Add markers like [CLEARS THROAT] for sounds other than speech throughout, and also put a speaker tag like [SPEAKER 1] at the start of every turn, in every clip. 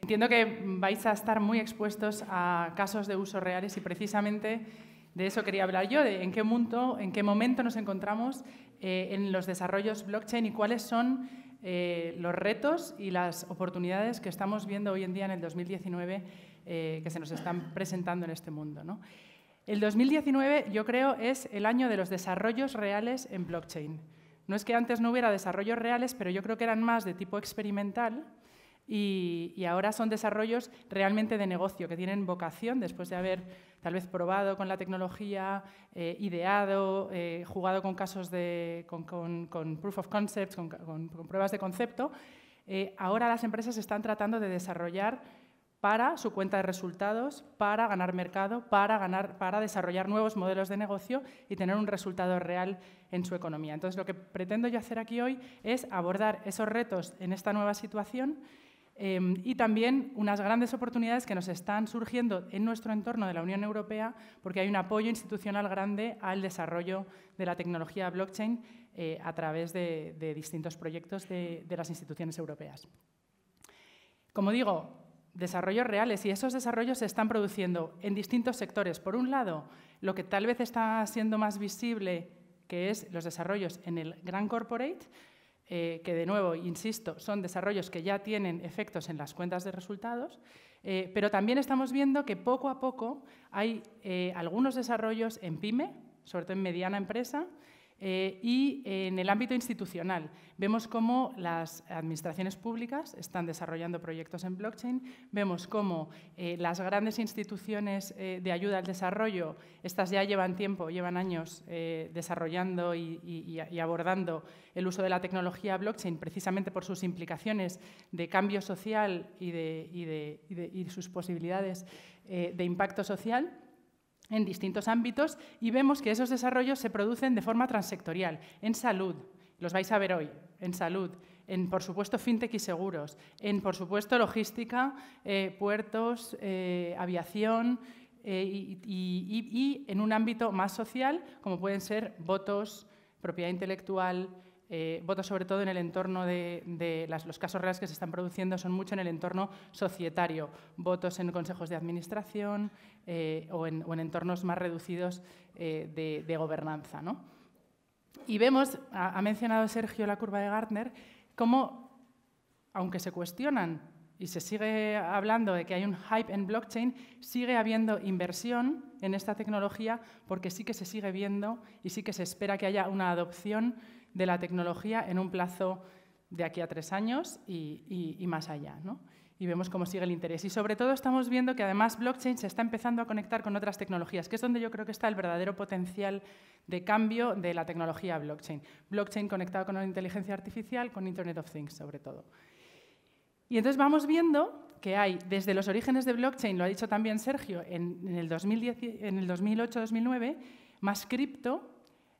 [SPEAKER 1] Entiendo que vais a estar muy expuestos a casos de uso reales y precisamente de eso quería hablar yo, de en qué, mundo, en qué momento nos encontramos eh, en los desarrollos blockchain y cuáles son eh, los retos y las oportunidades que estamos viendo hoy en día en el 2019 eh, que se nos están presentando en este mundo. El 2019, yo creo, es el año de los desarrollos reales en blockchain. No es que antes no hubiera desarrollos reales, pero yo creo que eran más de tipo experimental y, ahora son desarrollos realmente de negocio, que tienen vocación después de haber tal vez probado con la tecnología, eh, ideado, eh, jugado con casos de, con, proof of concept, con, pruebas de concepto. ahora las empresas están tratando de desarrollar para su cuenta de resultados, para ganar mercado, para, ganar, para desarrollar nuevos modelos de negocio y tener un resultado real en su economía. Entonces, lo que pretendo yo hacer aquí hoy es abordar esos retos en esta nueva situación eh, y también unas grandes oportunidades que nos están surgiendo en nuestro entorno de la Unión Europea, porque hay un apoyo institucional grande al desarrollo de la tecnología blockchain eh, a través de, distintos proyectos de las instituciones europeas. Como digo, desarrollos reales y esos desarrollos se están produciendo en distintos sectores. Por un lado, lo que tal vez está siendo más visible, que es los desarrollos en el gran corporate, eh, que de nuevo, insisto, son desarrollos que ya tienen efectos en las cuentas de resultados, eh, pero también estamos viendo que poco a poco hay eh, algunos desarrollos en pyme, sobre todo en mediana empresa, eh, y eh, en el ámbito institucional, vemos cómo las administraciones públicas están desarrollando proyectos en blockchain, vemos cómo eh, las grandes instituciones de ayuda al desarrollo, estas ya llevan tiempo, llevan años desarrollando y, abordando el uso de la tecnología blockchain precisamente por sus implicaciones de cambio social y, sus posibilidades de impacto social en distintos ámbitos y vemos que esos desarrollos se producen de forma transsectorial, en salud, los vais a ver hoy, en salud, en, por supuesto, fintech y seguros, en, por supuesto, logística, eh, puertos, eh, aviación eh, y en un ámbito más social, como pueden ser votos, propiedad intelectual, eh, votos sobre todo en el entorno de, los casos reales que se están produciendo son mucho en el entorno societario, votos en consejos de administración eh, o, en, entornos más reducidos eh, de, gobernanza. Y vemos, ha, ha mencionado Sergio la curva de Gartner, cómo, aunque se cuestionan y se sigue hablando de que hay un hype en blockchain, sigue habiendo inversión en esta tecnología porque sí que se sigue viendo y sí que se espera que haya una adopción de la tecnología en un plazo de aquí a tres años y, más allá. Y vemos cómo sigue el interés. Y sobre todo estamos viendo que además blockchain se está empezando a conectar con otras tecnologías, que es donde yo creo que está el verdadero potencial de cambio de la tecnología blockchain. Blockchain conectado con la inteligencia artificial, con Internet of Things sobre todo. Y entonces vamos viendo que hay desde los orígenes de blockchain, lo ha dicho también Sergio, en, en el, 2008-2009, más cripto,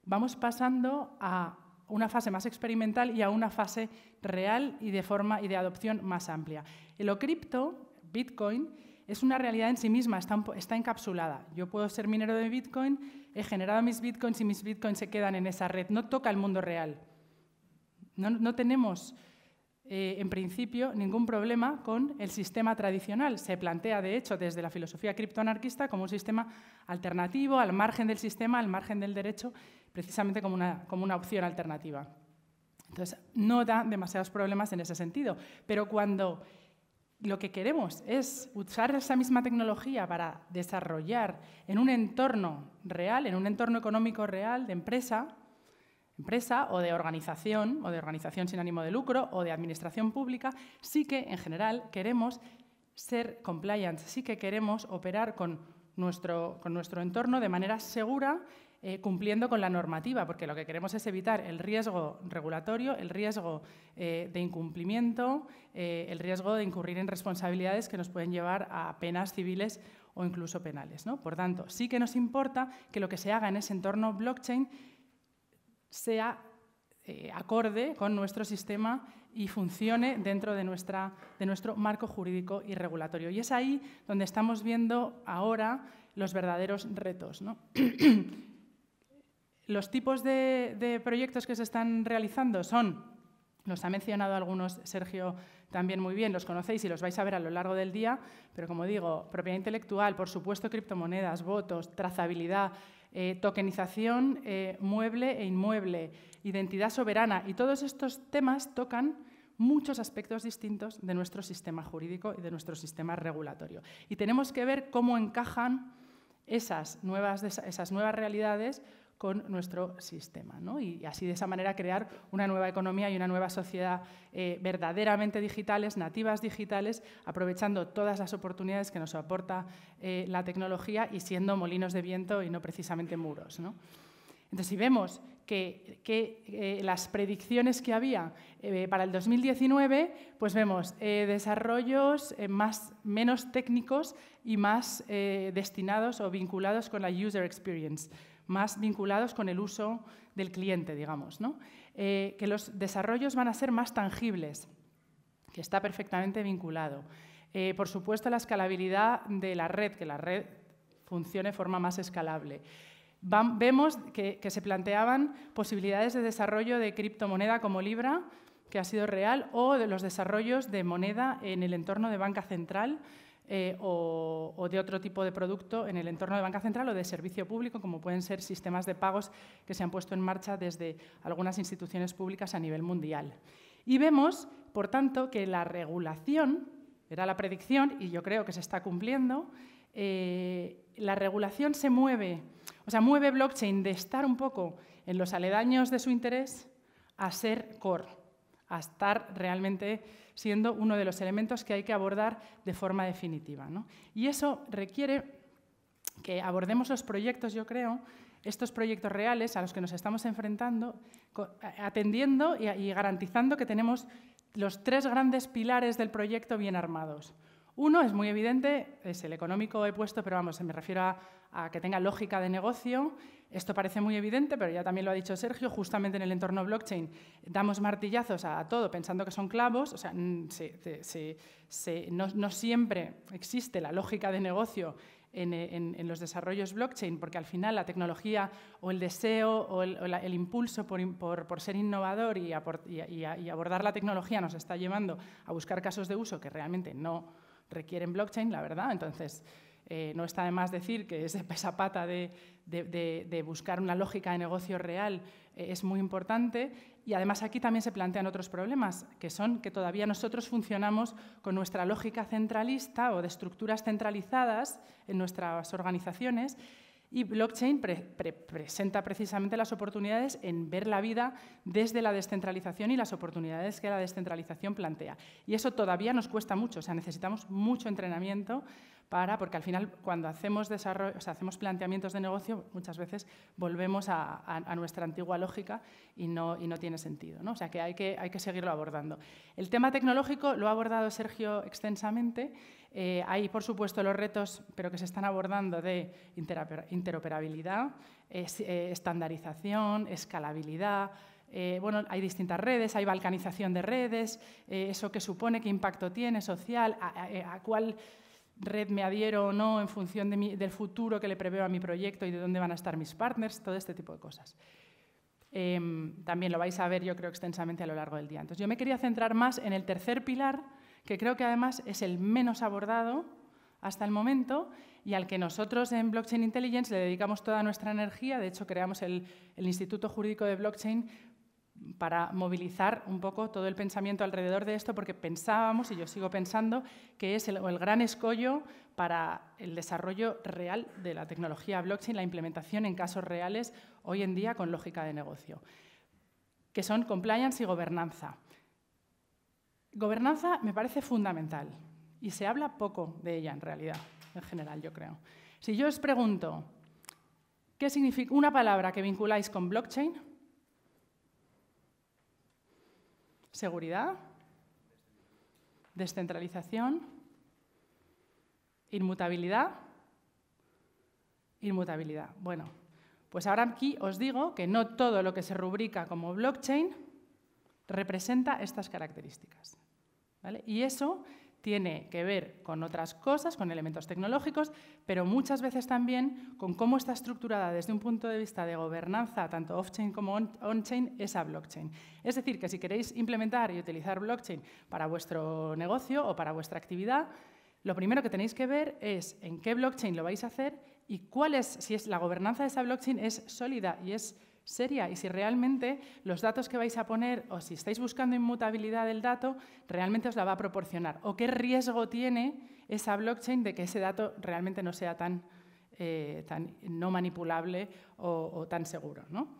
[SPEAKER 1] vamos pasando a una fase más experimental y a una fase real y de forma y de adopción más amplia. El lo cripto, Bitcoin, es una realidad en sí misma, está, encapsulada. Yo puedo ser minero de Bitcoin, he generado mis Bitcoins y mis Bitcoins se quedan en esa red, no toca el mundo real. No, no tenemos, eh, en principio, ningún problema con el sistema tradicional. Se plantea, de hecho, desde la filosofía criptoanarquista como un sistema alternativo, al margen del sistema, al margen del derecho precisamente como una, como una opción alternativa. Entonces, no da demasiados problemas en ese sentido, pero cuando lo que queremos es usar esa misma tecnología para desarrollar en un entorno real, en un entorno económico real de empresa, empresa o de organización, o de organización sin ánimo de lucro, o de administración pública, sí que en general queremos ser compliant, sí que queremos operar con nuestro, con nuestro entorno de manera segura eh, cumpliendo con la normativa, porque lo que queremos es evitar el riesgo regulatorio, el riesgo eh, de incumplimiento, eh, el riesgo de incurrir en responsabilidades que nos pueden llevar a penas civiles o incluso penales. ¿no? Por tanto, sí que nos importa que lo que se haga en ese entorno blockchain sea acorde con nuestro sistema y funcione dentro de, nuestra, de nuestro marco jurídico y regulatorio. Y es ahí donde estamos viendo ahora los verdaderos retos. ¿no? [CLEARS THROAT] Los tipos de, proyectos que se están realizando son, los ha mencionado algunos Sergio también muy bien, los conocéis y los vais a ver a lo largo del día, pero como digo, propiedad intelectual, por supuesto criptomonedas, votos, trazabilidad, eh, tokenización eh, mueble e inmueble, identidad soberana y todos estos temas tocan muchos aspectos distintos de nuestro sistema jurídico y de nuestro sistema regulatorio. Y tenemos que ver cómo encajan esas nuevas, esas nuevas realidades con nuestro sistema. Y así de esa manera crear una nueva economía y una nueva sociedad eh, verdaderamente digitales, nativas digitales, aprovechando todas las oportunidades que nos aporta eh, la tecnología y siendo molinos de viento y no precisamente muros. Entonces, si vemos que, eh, las predicciones que había para el 2019, pues vemos desarrollos más, menos técnicos y más destinados o vinculados con la user experience, más vinculados con el uso del cliente, digamos, eh, que los desarrollos van a ser más tangibles, que está perfectamente vinculado. Eh, por supuesto, la escalabilidad de la red, que la red funcione de forma más escalable. vemos que, que se planteaban posibilidades de desarrollo de criptomoneda como Libra, que ha sido real, o de los desarrollos de moneda en el entorno de banca central, eh, o, de otro tipo de producto en el entorno de banca central o de servicio público, como pueden ser sistemas de pagos que se han puesto en marcha desde algunas instituciones públicas a nivel mundial. Y vemos, por tanto, que la regulación, era la predicción, y yo creo que se está cumpliendo, eh, la regulación se mueve, o sea, mueve blockchain de estar un poco en los aledaños de su interés a ser core, a estar realmente siendo uno de los elementos que hay que abordar de forma definitiva. Y eso requiere que abordemos los proyectos, yo creo, estos proyectos reales a los que nos estamos enfrentando, atendiendo y garantizando que tenemos los tres grandes pilares del proyecto bien armados. Uno es muy evidente, es el económico he puesto, pero vamos, me refiero a, que tenga lógica de negocio. Esto parece muy evidente, pero ya también lo ha dicho Sergio, justamente en el entorno blockchain damos martillazos a, todo pensando que son clavos, o sea, no, siempre existe la lógica de negocio en, los desarrollos blockchain, porque al final la tecnología o el deseo o el, impulso por, ser innovador y abordar la tecnología nos está llevando a buscar casos de uso que realmente no requieren blockchain, la verdad. Entonces, eh, no está de más decir que esa [LAUGHS] pesapata de, buscar una lógica de negocio real eh, es muy importante. Y además aquí también se plantean otros problemas, que son que todavía nosotros funcionamos con nuestra lógica centralista o de estructuras centralizadas en nuestras organizaciones y blockchain presenta precisamente las oportunidades en ver la vida desde la descentralización y las oportunidades que la descentralización plantea. Y eso todavía nos cuesta mucho, o sea, necesitamos mucho entrenamiento porque al final cuando hacemos, desarrollo, hacemos planteamientos de negocio, muchas veces volvemos a, nuestra antigua lógica y no, y no tiene sentido. O sea que hay, que hay que seguirlo abordando. El tema tecnológico lo ha abordado Sergio extensamente. hay, eh, por supuesto, los retos, pero que se están abordando de interoperabilidad, eh, estandarización, escalabilidad. Eh, bueno, hay distintas redes, hay balcanización de redes, eso que supone, qué impacto tiene social, a cuál red me adhiero o no en función de del futuro que le preveo a mi proyecto y de dónde van a estar mis partners, todo este tipo de cosas. Em, también lo vais a ver, yo creo, extensamente a lo largo del día. Entonces, yo me quería centrar más en el tercer pilar, que creo que además es el menos abordado hasta el momento y al que nosotros en Blockchain Intelligence le dedicamos toda nuestra energía. De hecho, creamos el, el Instituto Jurídico de Blockchain para movilizar un poco todo el pensamiento alrededor de esto, porque pensábamos, y yo sigo pensando, que es el, gran escollo para el desarrollo real de la tecnología blockchain, la implementación en casos reales hoy en día con lógica de negocio, que son compliance y gobernanza. Gobernanza me parece fundamental y se habla poco de ella en realidad, en general, yo creo. Si yo os pregunto, ¿qué significa una palabra que vinculáis con blockchain? Seguridad, descentralización, inmutabilidad, inmutabilidad. Bueno, pues ahora aquí os digo que no todo lo que se rubrica como blockchain representa estas características. ¿vale? Y eso tiene que ver con otras cosas, con elementos tecnológicos, pero muchas veces también con cómo está estructurada desde un punto de vista de gobernanza, tanto off-chain como on-chain, esa blockchain. Es decir, que si queréis implementar y utilizar blockchain para vuestro negocio o para vuestra actividad, lo primero que tenéis que ver es en qué blockchain lo vais a hacer y cuál es, si es la gobernanza de esa blockchain es sólida y es seria y si realmente los datos que vais a poner o si estáis buscando inmutabilidad del dato, realmente os la va a proporcionar o qué riesgo tiene esa blockchain de que ese dato realmente no sea tan, eh, no manipulable o, tan seguro. ¿no?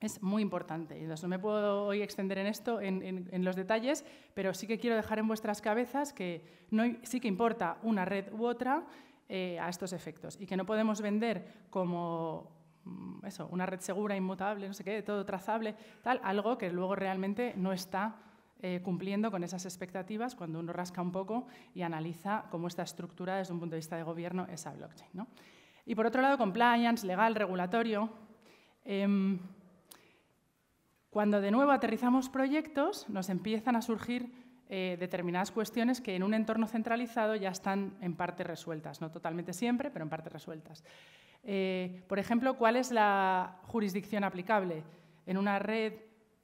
[SPEAKER 1] Es muy importante. No me puedo hoy extender en esto, en, los detalles, pero sí que quiero dejar en vuestras cabezas que sí que importa una red u otra eh, a estos efectos y que no podemos vender como Mm, eso, una red segura, inmutable, no sé qué, todo trazable, tal, algo que luego realmente no está eh, cumpliendo con esas expectativas cuando uno rasca un poco y analiza cómo está estructurada desde un punto de vista de gobierno esa blockchain. Y por otro lado, compliance, legal, regulatorio. Em, cuando de nuevo aterrizamos proyectos, nos empiezan a surgir eh, determinadas cuestiones que en un entorno centralizado ya están en parte resueltas, no totalmente siempre, pero en parte resueltas. Eh, por ejemplo, ¿cuál es la jurisdicción aplicable? En una red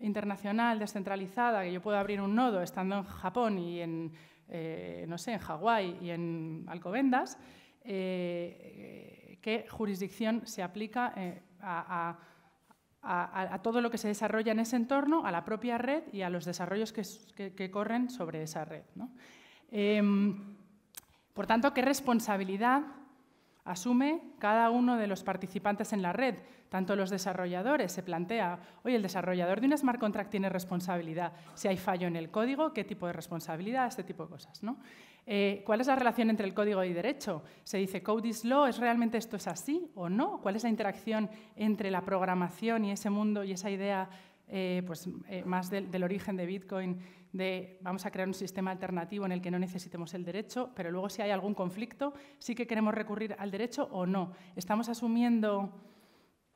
[SPEAKER 1] internacional descentralizada, que yo puedo abrir un nodo estando en Japón y en, eh, no sé, en Hawái y en Alcobendas, eh, ¿qué jurisdicción se aplica a, todo lo que se desarrolla en ese entorno, a la propia red y a los desarrollos que, corren sobre esa red? Em, por tanto, ¿qué responsabilidad asume cada uno de los participantes en la red, tanto los desarrolladores, se plantea, oye, el desarrollador de un smart contract tiene responsabilidad, si hay fallo en el código, qué tipo de responsabilidad, este tipo de cosas. Eh, ¿Cuál es la relación entre el código y derecho? Se dice, code is law, ¿es realmente esto es así o no? ¿Cuál es la interacción entre la programación y ese mundo y esa idea eh, pues, eh, más del origen de Bitcoin? de vamos a crear un sistema alternativo en el que no necesitemos el derecho, pero luego si hay algún conflicto, sí que queremos recurrir al derecho o no. Estamos asumiendo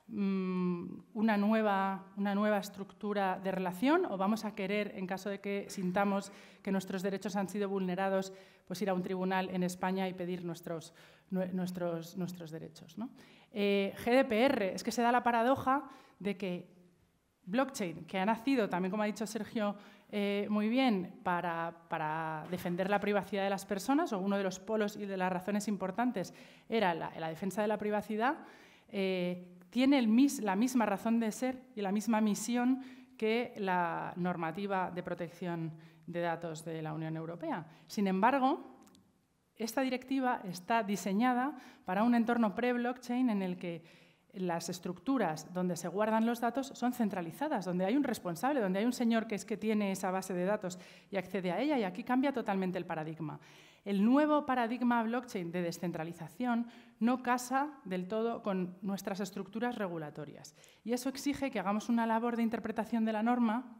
[SPEAKER 1] mm, una, nueva, una nueva estructura de relación o vamos a querer, en caso de que sintamos que nuestros derechos han sido vulnerados, pues ir a un tribunal en España y pedir nuestros, nuestros, nuestros derechos. ¿no? Eh, GDPR, es que se da la paradoja de que blockchain, que ha nacido, también como ha dicho Sergio eh, muy bien para, defender la privacidad de las personas, o uno de los polos y de las razones importantes era la, defensa de la privacidad, eh, tiene la misma razón de ser y la misma misión que la normativa de protección de datos de la Unión Europea. Sin embargo, esta directiva está diseñada para un entorno pre-blockchain en el que las estructuras donde se guardan los datos son centralizadas, donde hay un responsable, donde hay un señor que es que tiene esa base de datos y accede a ella y aquí cambia totalmente el paradigma. El nuevo paradigma blockchain de descentralización no casa del todo con nuestras estructuras regulatorias y eso exige que hagamos una labor de interpretación de la norma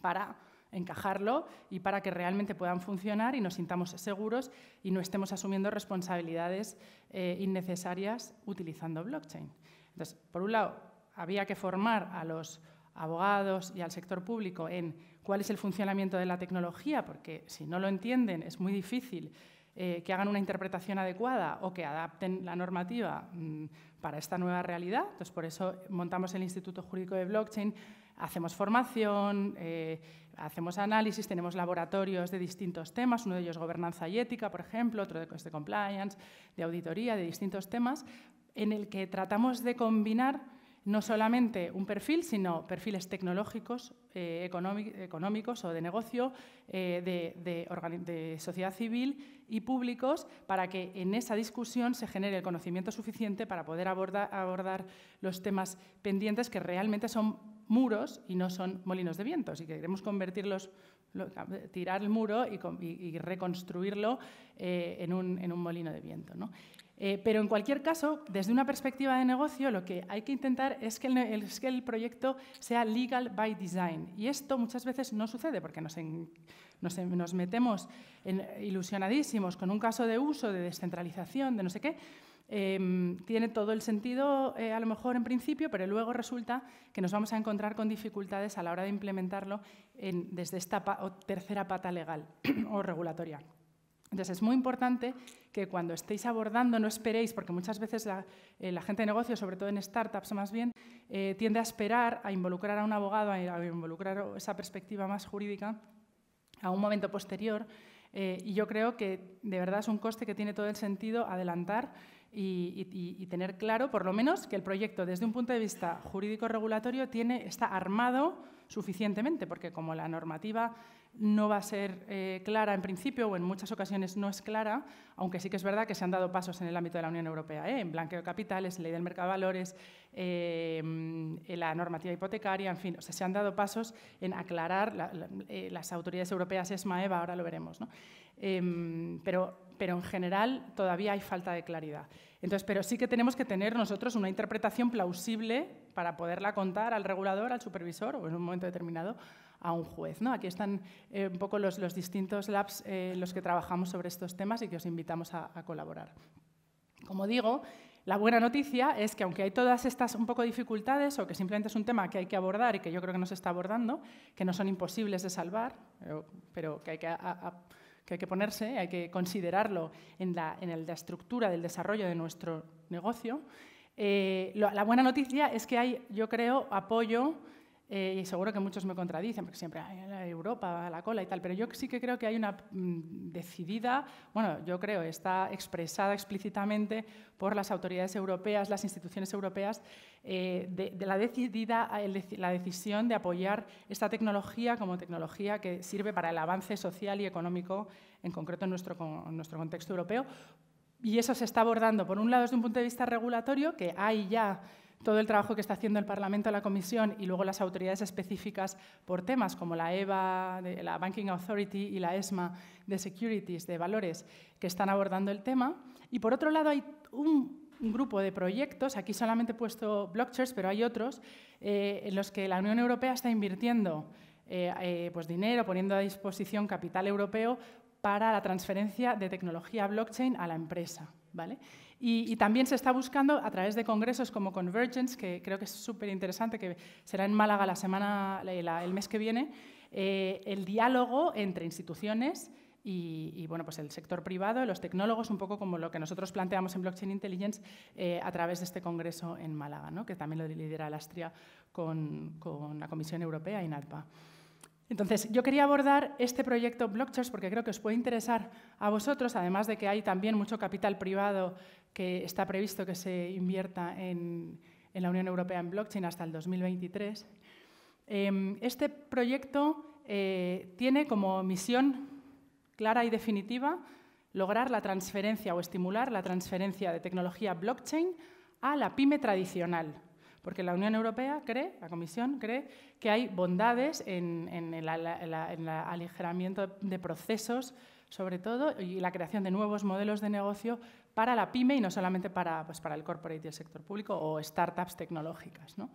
[SPEAKER 1] para encajarlo y para que realmente puedan funcionar y nos sintamos seguros y no estemos asumiendo responsabilidades eh, innecesarias utilizando blockchain. Entonces, por un lado, había que formar a los abogados y al sector público en cuál es el funcionamiento de la tecnología, porque si no lo entienden es muy difícil eh, que hagan una interpretación adecuada o que adapten la normativa mm, para esta nueva realidad. Entonces, por eso montamos el Instituto Jurídico de Blockchain, hacemos formación, eh, hacemos análisis, tenemos laboratorios de distintos temas, uno de ellos gobernanza y ética, por ejemplo, otro de compliance, de auditoría, de distintos temas, en el que tratamos de combinar no solamente un perfil, sino perfiles tecnológicos, eh, económicos o de negocio, eh, de, sociedad civil y públicos, para que en esa discusión se genere el conocimiento suficiente para poder abordar los temas pendientes que realmente son muros y no son molinos de viento. Si queremos convertirlos, tirar el muro y, reconstruirlo eh, en, un, molino de viento. ¿no? Eh, pero en cualquier caso, desde una perspectiva de negocio, lo que hay que intentar es que el, es que el proyecto sea legal by design. Y esto muchas veces no sucede porque nos, nos metemos ilusionadísimos con un caso de uso, de descentralización, de no sé qué Em, tiene todo el sentido eh, a lo mejor en principio, pero luego resulta que nos vamos a encontrar con dificultades a la hora de implementarlo desde esta tercera pata legal [CLEARS THROAT] o regulatoria. Entonces, es muy importante que cuando estéis abordando no esperéis, porque muchas veces la, eh, gente de negocio, sobre todo en startups más bien, eh, tiende a esperar a involucrar a un abogado, a, involucrar esa perspectiva más jurídica a un momento posterior. y yo creo que de verdad es un coste que tiene todo el sentido adelantar y, tener claro, por lo menos, que el proyecto, desde un punto de vista jurídico-regulatorio, está armado suficientemente, porque como la normativa no va a ser eh, clara en principio o en muchas ocasiones no es clara, aunque sí que es verdad que se han dado pasos en el ámbito de la Unión Europea, ¿eh? en blanqueo de capitales, ley del mercado de valores, eh, en la normativa hipotecaria, en fin, o se han dado pasos en aclarar las autoridades europeas, ESMA, EVA, ahora lo veremos. ¿no? Em, pero pero en general todavía hay falta de claridad. Entonces, pero sí que tenemos que tener nosotros una interpretación plausible para poderla contar al regulador, al supervisor o en un momento determinado a un juez. ¿no? Aquí están eh, un poco los, los distintos labs eh, los que trabajamos sobre estos temas y que os invitamos a, colaborar. Como digo, la buena noticia es que aunque hay todas estas un poco dificultades o que simplemente es un tema que hay que abordar y que yo creo que no se está abordando, que no son imposibles de salvar, pero, que hay que que hay que ponerse, hay que considerarlo en la, estructura del desarrollo de nuestro negocio. Eh, la buena noticia es que hay, yo creo, apoyo eh, y seguro que muchos me contradicen, porque siempre hay Europa a la cola y tal, pero yo sí que creo que hay una mm, decidida, bueno, yo creo, está expresada explícitamente por las autoridades europeas, las instituciones europeas, eh, de, la decidida, la decisión de apoyar esta tecnología como tecnología que sirve para el avance social y económico, en concreto en nuestro, en nuestro contexto europeo. Y eso se está abordando, por un lado, desde un punto de vista regulatorio, que hay ya todo el trabajo que está haciendo el Parlamento, la Comisión y luego las autoridades específicas por temas como la EVA, la Banking Authority y la ESMA de Securities, de valores, que están abordando el tema. Y por otro lado hay un, grupo de proyectos, aquí solamente he puesto blockchains, pero hay otros, eh, en los que la Unión Europea está invirtiendo eh, eh, pues dinero, poniendo a disposición capital europeo para la transferencia de tecnología blockchain a la empresa. ¿vale? Y, también se está buscando a través de congresos como Convergence, que creo que es súper interesante, que será en Málaga la semana, el mes que viene, eh, el diálogo entre instituciones y, bueno, pues el sector privado, los tecnólogos, un poco como lo que nosotros planteamos en Blockchain Intelligence eh, a través de este congreso en Málaga, ¿no? que también lo lidera Astria con, con la Comisión Europea y NADPA. Entonces, yo quería abordar este proyecto Blockchain porque creo que os puede interesar a vosotros, además de que hay también mucho capital privado que está previsto que se invierta en, la Unión Europea en blockchain hasta el 2023. Em, este proyecto eh, tiene como misión clara y definitiva lograr la transferencia o estimular la transferencia de tecnología blockchain a la pyme tradicional, porque la Unión Europea cree, la Comisión cree, que hay bondades en, el, aligeramiento de procesos sobre todo, y la creación de nuevos modelos de negocio para la pyme y no solamente para, pues, para el corporate y el sector público o startups tecnológicas. ¿no?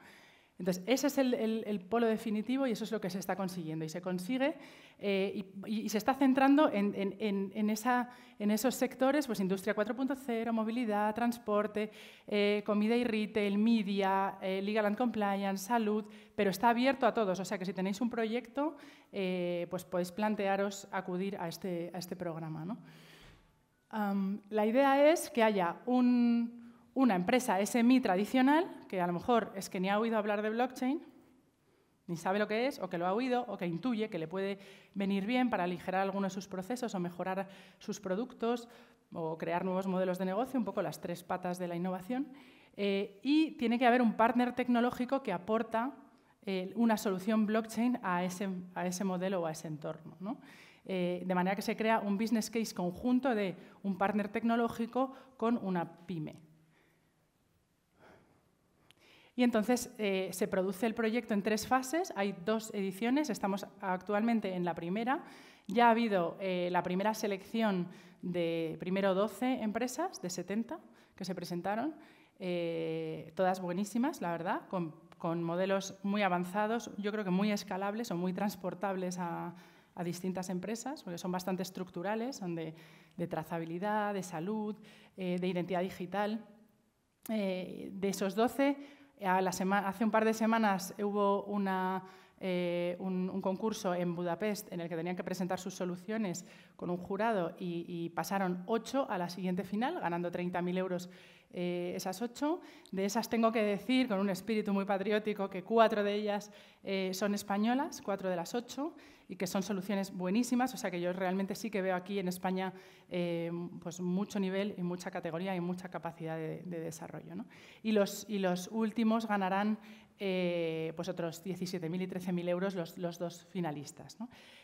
[SPEAKER 1] Entonces, ese es el, polo definitivo y eso es lo que se está consiguiendo. Y se consigue eh, y, se está centrando en, esa, en esos sectores, pues industria 4.0, movilidad, transporte, eh, comida y retail, media, eh, legal and compliance, salud, pero está abierto a todos. O sea que si tenéis un proyecto, pues podéis plantearos acudir a este, a este programa. la idea es que haya un una empresa SMI tradicional, que a lo mejor es que ni ha oído hablar de blockchain, ni sabe lo que es, o que lo ha oído, o que intuye que le puede venir bien para aligerar algunos de sus procesos o mejorar sus productos o crear nuevos modelos de negocio, un poco las tres patas de la innovación. Eh, y tiene que haber un partner tecnológico que aporta eh, una solución blockchain a ese, modelo o a ese entorno. Eh, de manera que se crea un business case conjunto de un partner tecnológico con una pyme. Y entonces eh, se produce el proyecto en tres fases, hay dos ediciones, estamos actualmente en la primera. Ya ha habido eh, la primera selección de primero 12 empresas, de 70, que se presentaron, eh, todas buenísimas, la verdad, con, modelos muy avanzados, yo creo que muy escalables o muy transportables a, distintas empresas, porque son bastante estructurales, son de, de trazabilidad, de salud, de identidad digital. de esos 12, hace un par de semanas hubo eh, un, concurso en Budapest en el que tenían que presentar sus soluciones con un jurado y, pasaron ocho a la siguiente final, ganando 30.000 euros eh, esas ocho. De esas tengo que decir, con un espíritu muy patriótico, que cuatro de ellas eh, son españolas, cuatro de las ocho y que son soluciones buenísimas. O sea que yo realmente sí que veo aquí en España eh, pues mucho nivel y mucha categoría y mucha capacidad de, desarrollo. Y, los, y los últimos ganarán eh, pues otros 17.000 y 13.000 euros los, dos finalistas.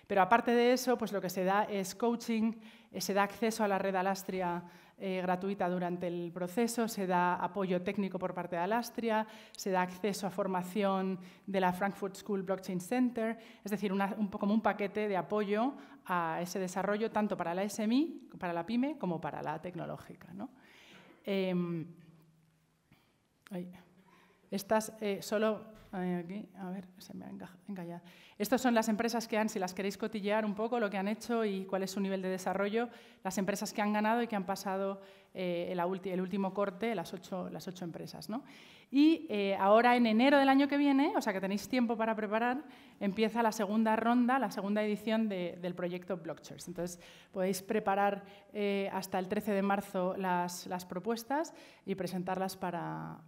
[SPEAKER 1] Pero aparte de eso, pues lo que se da es coaching, eh, se da acceso a la red Alastria eh, gratuita durante el proceso, se da apoyo técnico por parte de Alastria, se da acceso a formación de la Frankfurt School Blockchain Center, es decir, un un, como un paquete de apoyo a ese desarrollo tanto para la SMI, para la PyME, como para la tecnológica. ¿no? Em, estas eh, solo Aquí, a ver, se me Estas son las empresas que han, si las queréis cotillear un poco, lo que han hecho y cuál es su nivel de desarrollo, las empresas que han ganado y que han pasado el, eh, el, último corte, las ocho, las ocho empresas. Y eh, ahora en enero del año que viene, o sea que tenéis tiempo para preparar, empieza la segunda ronda, la segunda edición del proyecto Blockchairs. Entonces podéis preparar eh, hasta el 13 de marzo las, las propuestas y presentarlas para,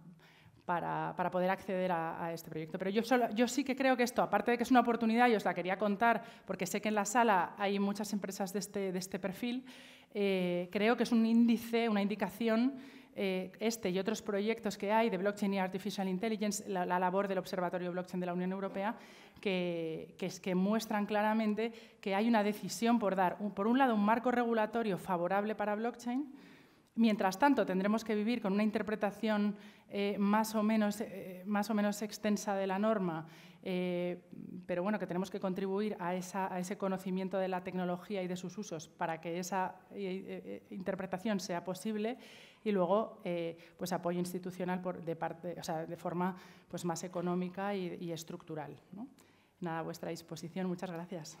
[SPEAKER 1] para, poder acceder a, este proyecto. Pero yo, solo, sí que creo que esto, aparte de que es una oportunidad y os la quería contar, porque sé que en la sala hay muchas empresas de este, este perfil, eh, creo que es un índice, una indicación eh, este y otros proyectos que hay de blockchain y artificial intelligence, la, labor del Observatorio Blockchain de la Unión Europea, que, es, que muestran claramente que hay una decisión por dar, por un lado, un marco regulatorio favorable para blockchain Mientras tanto, tendremos que vivir con una interpretación eh, más, o menos, eh, más, o menos, extensa de la norma, eh, pero bueno, que tenemos que contribuir a, ese conocimiento de la tecnología y de sus usos para que esa interpretación sea posible y luego pues, apoyo institucional por, de, parte, de forma pues, más económica y, estructural. Nada, a vuestra disposición. Muchas gracias.